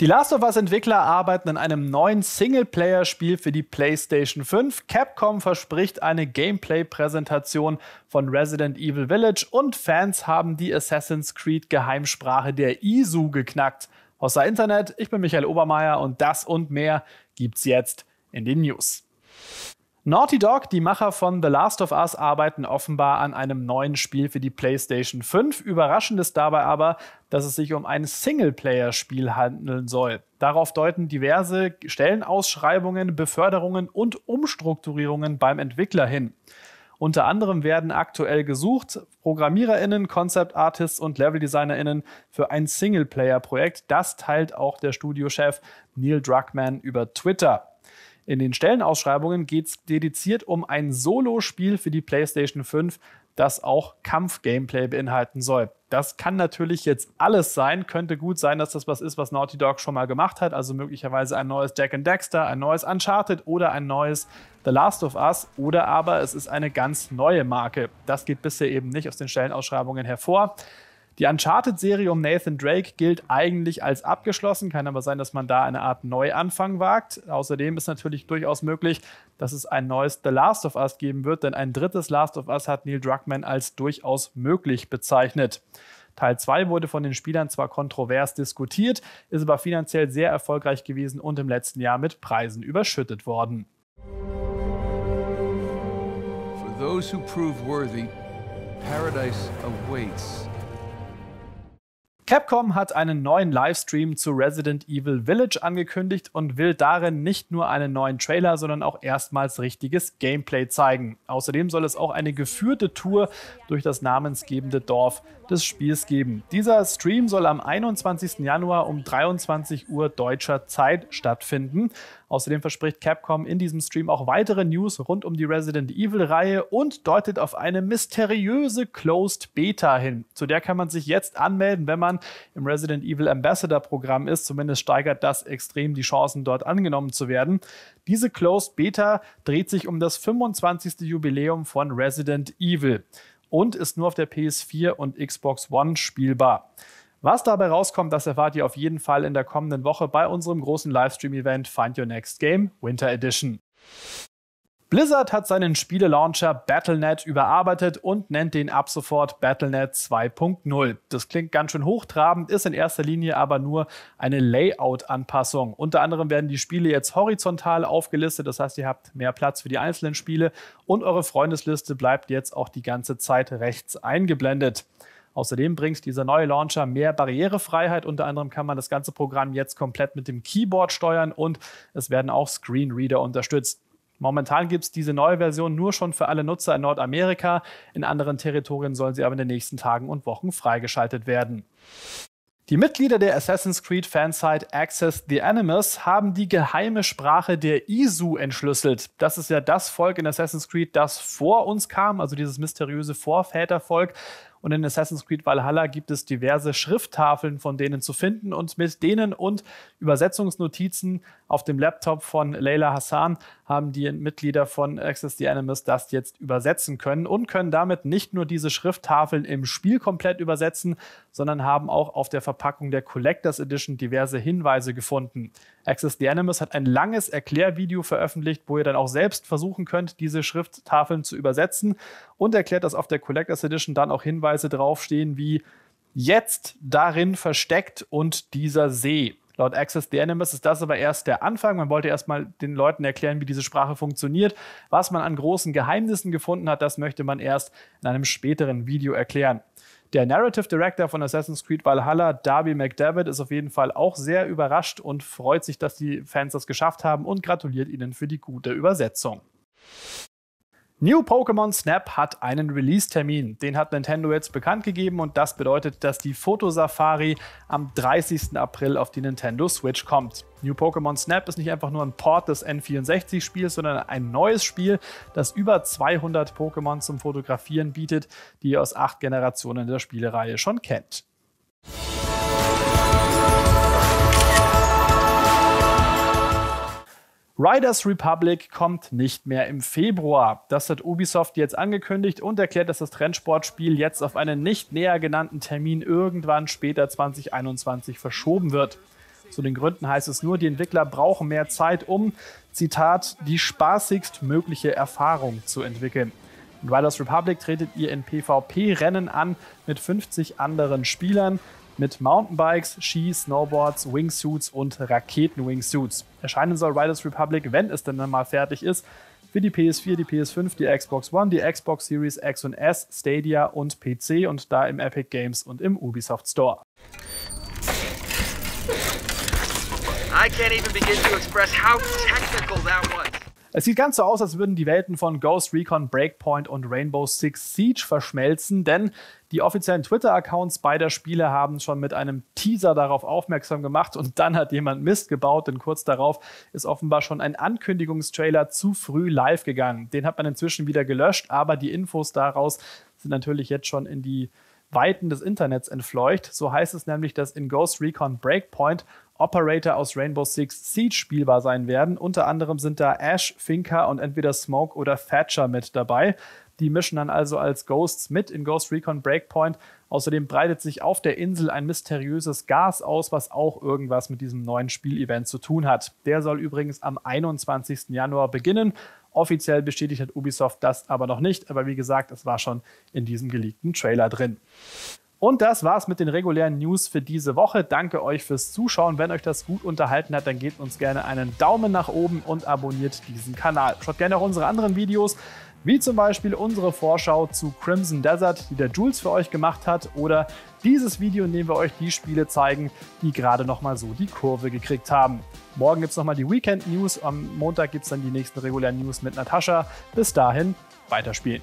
Die Last of Us Entwickler arbeiten an einem neuen Singleplayer-Spiel für die PlayStation 5. Capcom verspricht eine Gameplay-Präsentation von Resident Evil Village und Fans haben die Assassin's Creed Geheimsprache der ISU geknackt. Außer Internet, ich bin Michael Obermeier und das und mehr gibt's jetzt in den News. Naughty Dog, die Macher von The Last of Us, arbeiten offenbar an einem neuen Spiel für die PlayStation 5. Überraschend ist dabei aber, dass es sich um ein Singleplayer-Spiel handeln soll. Darauf deuten diverse Stellenausschreibungen, Beförderungen und Umstrukturierungen beim Entwickler hin. Unter anderem werden aktuell gesucht ProgrammiererInnen, Concept Artists und Level DesignerInnen für ein Singleplayer-Projekt. Das teilt auch der Studiochef Neil Druckmann über Twitter. In den Stellenausschreibungen geht es dediziert um ein Solo-Spiel für die PlayStation 5, das auch Kampf-Gameplay beinhalten soll. Das kann natürlich jetzt alles sein. Könnte gut sein, dass das was ist, was Naughty Dog schon mal gemacht hat. Also möglicherweise ein neues Jack and Dexter, ein neues Uncharted oder ein neues The Last of Us. Oder aber es ist eine ganz neue Marke. Das geht bisher eben nicht aus den Stellenausschreibungen hervor. Die Uncharted-Serie um Nathan Drake gilt eigentlich als abgeschlossen, kann aber sein, dass man da eine Art Neuanfang wagt. Außerdem ist natürlich durchaus möglich, dass es ein neues The Last of Us geben wird, denn ein drittes Last of Us hat Neil Druckmann als durchaus möglich bezeichnet. Teil 2 wurde von den Spielern zwar kontrovers diskutiert, ist aber finanziell sehr erfolgreich gewesen und im letzten Jahr mit Preisen überschüttet worden. For those who prove worthy, paradise awaits. Capcom hat einen neuen Livestream zu Resident Evil Village angekündigt und will darin nicht nur einen neuen Trailer, sondern auch erstmals richtiges Gameplay zeigen. Außerdem soll es auch eine geführte Tour durch das namensgebende Dorf des Spiels geben. Dieser Stream soll am 21. Januar um 23 Uhr deutscher Zeit stattfinden. Außerdem verspricht Capcom in diesem Stream auch weitere News rund um die Resident Evil-Reihe und deutet auf eine mysteriöse Closed Beta hin. Zu der kann man sich jetzt anmelden, wenn man im Resident Evil Ambassador-Programm ist. Zumindest steigert das extrem die Chancen, dort angenommen zu werden. Diese Closed Beta dreht sich um das 25. Jubiläum von Resident Evil und ist nur auf der PS4 und Xbox One spielbar. Was dabei rauskommt, das erfahrt ihr auf jeden Fall in der kommenden Woche bei unserem großen Livestream-Event Find Your Next Game Winter Edition. Blizzard hat seinen Spielelauncher Battlenet überarbeitet und nennt den ab sofort Battlenet 2.0. Das klingt ganz schön hochtrabend, ist in erster Linie aber nur eine Layout-Anpassung. Unter anderem werden die Spiele jetzt horizontal aufgelistet, das heißt, ihr habt mehr Platz für die einzelnen Spiele und eure Freundesliste bleibt jetzt auch die ganze Zeit rechts eingeblendet. Außerdem bringt dieser neue Launcher mehr Barrierefreiheit. Unter anderem kann man das ganze Programm jetzt komplett mit dem Keyboard steuern und es werden auch Screenreader unterstützt. Momentan gibt es diese neue Version nur schon für alle Nutzer in Nordamerika. In anderen Territorien sollen sie aber in den nächsten Tagen und Wochen freigeschaltet werden. Die Mitglieder der Assassin's Creed Fansite Access the Animus haben die geheime Sprache der Isu entschlüsselt. Das ist ja das Volk in Assassin's Creed, das vor uns kam, also dieses mysteriöse Vorvätervolk, und in Assassin's Creed Valhalla gibt es diverse Schrifttafeln von denen zu finden. Und mit denen und Übersetzungsnotizen auf dem Laptop von Leila Hassan haben die Mitglieder von Access the Animus das jetzt übersetzen können und können damit nicht nur diese Schrifttafeln im Spiel komplett übersetzen, sondern haben auch auf der Verpackung der Collectors Edition diverse Hinweise gefunden. Access the Animus hat ein langes Erklärvideo veröffentlicht, wo ihr dann auch selbst versuchen könnt, diese Schrifttafeln zu übersetzen und erklärt, dass auf der Collectors Edition dann auch Hinweise draufstehen, wie jetzt darin versteckt und dieser See. Laut Access the Animus ist das aber erst der Anfang. Man wollte erstmal den Leuten erklären, wie diese Sprache funktioniert. Was man an großen Geheimnissen gefunden hat, das möchte man erst in einem späteren Video erklären. Der Narrative Director von Assassin's Creed Valhalla, Darby McDavid, ist auf jeden Fall auch sehr überrascht und freut sich, dass die Fans das geschafft haben und gratuliert ihnen für die gute Übersetzung. New Pokémon Snap hat einen Release-Termin. Den hat Nintendo jetzt bekannt gegeben und das bedeutet, dass die Fotosafari am 30. April auf die Nintendo Switch kommt. New Pokémon Snap ist nicht einfach nur ein Port des N64-Spiels, sondern ein neues Spiel, das über 200 Pokémon zum Fotografieren bietet, die ihr aus acht Generationen der Spielereihe schon kennt. Riders Republic kommt nicht mehr im Februar. Das hat Ubisoft jetzt angekündigt und erklärt, dass das Trendsportspiel jetzt auf einen nicht näher genannten Termin irgendwann später 2021 verschoben wird. Zu den Gründen heißt es nur, die Entwickler brauchen mehr Zeit, um, Zitat, die spaßigst mögliche Erfahrung zu entwickeln. In Riders Republic tretet ihr in PvP-Rennen an mit 50 anderen Spielern mit Mountainbikes, Ski, Snowboards, Wingsuits und Raketen-Wingsuits. Erscheinen soll Riders Republic, wenn es denn mal fertig ist, für die PS4, die PS5, die Xbox One, die Xbox Series X und S, Stadia und PC und da im Epic Games und im Ubisoft Store. I can't even begin to express how technical that was. Es sieht ganz so aus, als würden die Welten von Ghost Recon Breakpoint und Rainbow Six Siege verschmelzen, denn die offiziellen Twitter-Accounts beider Spiele haben schon mit einem Teaser darauf aufmerksam gemacht und dann hat jemand Mist gebaut, denn kurz darauf ist offenbar schon ein Ankündigungstrailer zu früh live gegangen. Den hat man inzwischen wieder gelöscht, aber die Infos daraus sind natürlich jetzt schon in die Weiten des Internets entfleucht. So heißt es nämlich, dass in Ghost Recon Breakpoint Operator aus Rainbow Six Siege spielbar sein werden. Unter anderem sind da Ash, Finca und entweder Smoke oder Thatcher mit dabei. Die mischen dann also als Ghosts mit in Ghost Recon Breakpoint. Außerdem breitet sich auf der Insel ein mysteriöses Gas aus, was auch irgendwas mit diesem neuen Spielevent zu tun hat. Der soll übrigens am 21. Januar beginnen. Offiziell bestätigt hat Ubisoft das aber noch nicht, aber wie gesagt, es war schon in diesem geleakten Trailer drin. Und das war's mit den regulären News für diese Woche. Danke euch fürs Zuschauen. Wenn euch das gut unterhalten hat, dann gebt uns gerne einen Daumen nach oben und abonniert diesen Kanal. Schaut gerne auch unsere anderen Videos, wie zum Beispiel unsere Vorschau zu Crimson Desert, die der Jules für euch gemacht hat, oder dieses Video, in dem wir euch die Spiele zeigen, die gerade nochmal so die Kurve gekriegt haben. Morgen gibt's nochmal die Weekend News, am Montag gibt's dann die nächsten regulären News mit Natascha. Bis dahin, weiterspielen.